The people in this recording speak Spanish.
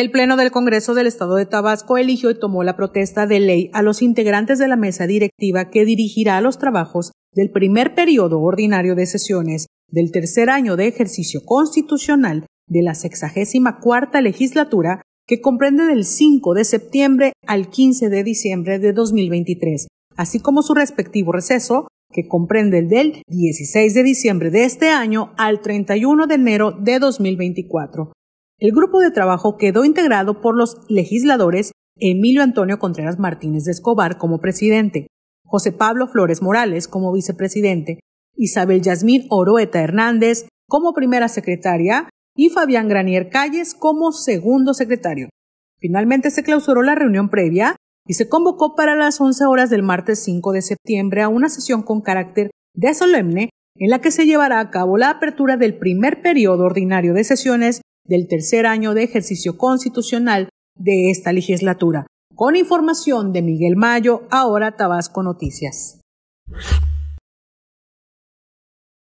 El Pleno del Congreso del Estado de Tabasco eligió y tomó la protesta de ley a los integrantes de la mesa directiva que dirigirá los trabajos del primer periodo ordinario de sesiones del tercer año de ejercicio constitucional de la sexagésima cuarta legislatura que comprende del 5 de septiembre al 15 de diciembre de 2023, así como su respectivo receso que comprende el del 16 de diciembre de este año al 31 de enero de 2024. El grupo de trabajo quedó integrado por los legisladores Emilio Antonio Contreras Martínez de Escobar como presidente, José Pablo Flores Morales como vicepresidente, Isabel Yasmín Oroeta Hernández como primera secretaria y Fabián Granier Calles como segundo secretario. Finalmente se clausuró la reunión previa y se convocó para las 11 horas del martes 5 de septiembre a una sesión con carácter de solemne en la que se llevará a cabo la apertura del primer periodo ordinario de sesiones del tercer año de ejercicio constitucional de esta legislatura. Con información de Miguel Mayo, ahora Tabasco Noticias.